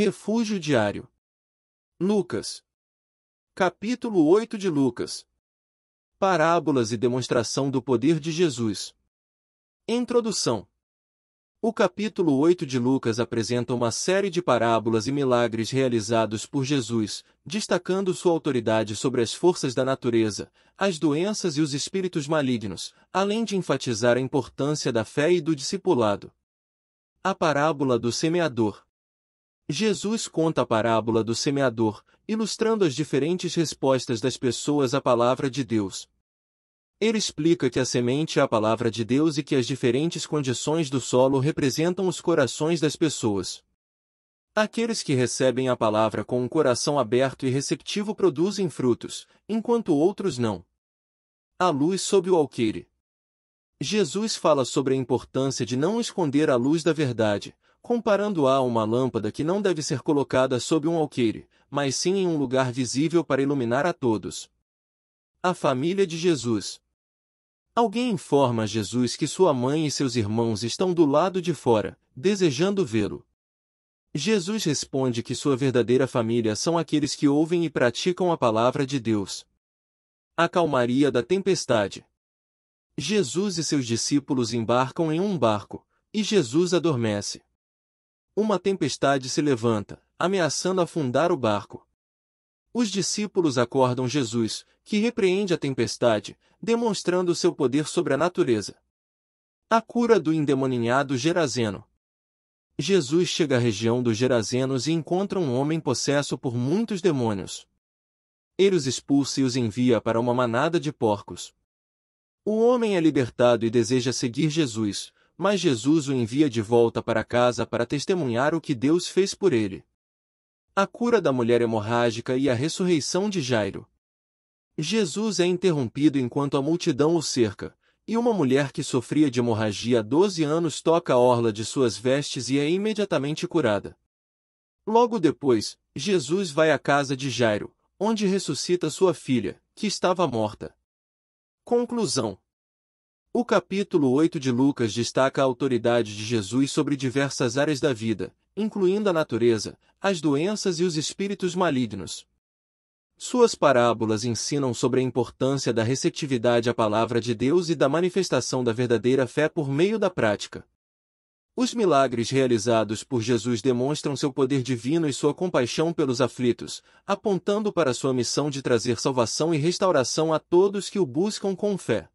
Refúgio diário. Lucas. Capítulo 8 de Lucas. Parábolas e demonstração do poder de Jesus. Introdução. O capítulo 8 de Lucas apresenta uma série de parábolas e milagres realizados por Jesus, destacando sua autoridade sobre as forças da natureza, as doenças e os espíritos malignos, além de enfatizar a importância da fé e do discipulado. A parábola do semeador. Jesus conta a parábola do semeador, ilustrando as diferentes respostas das pessoas à palavra de Deus. Ele explica que a semente é a palavra de Deus e que as diferentes condições do solo representam os corações das pessoas. Aqueles que recebem a palavra com um coração aberto e receptivo produzem frutos, enquanto outros não. A luz sob o alqueire. Jesus fala sobre a importância de não esconder a luz da verdade, comparando-a a uma lâmpada que não deve ser colocada sob um alqueire, mas sim em um lugar visível para iluminar a todos. A família de Jesus. Alguém informa a Jesus que sua mãe e seus irmãos estão do lado de fora, desejando vê-lo. Jesus responde que sua verdadeira família são aqueles que ouvem e praticam a palavra de Deus. A calmaria da tempestade. Jesus e seus discípulos embarcam em um barco, e Jesus adormece. Uma tempestade se levanta, ameaçando afundar o barco. Os discípulos acordam Jesus, que repreende a tempestade, demonstrando seu poder sobre a natureza. A cura do endemoninhado Gerazeno. Jesus chega à região dos Gerazenos e encontra um homem possesso por muitos demônios. Ele os expulsa e os envia para uma manada de porcos. O homem é libertado e deseja seguir Jesus, mas Jesus o envia de volta para casa para testemunhar o que Deus fez por ele. A cura da mulher hemorrágica e a ressurreição de Jairo. Jesus é interrompido enquanto a multidão o cerca, e uma mulher que sofria de hemorragia há 12 anos toca a orla de suas vestes e é imediatamente curada. Logo depois, Jesus vai à casa de Jairo, onde ressuscita sua filha, que estava morta. Conclusão o capítulo 8 de Lucas destaca a autoridade de Jesus sobre diversas áreas da vida, incluindo a natureza, as doenças e os espíritos malignos. Suas parábolas ensinam sobre a importância da receptividade à palavra de Deus e da manifestação da verdadeira fé por meio da prática. Os milagres realizados por Jesus demonstram seu poder divino e sua compaixão pelos aflitos, apontando para sua missão de trazer salvação e restauração a todos que o buscam com fé.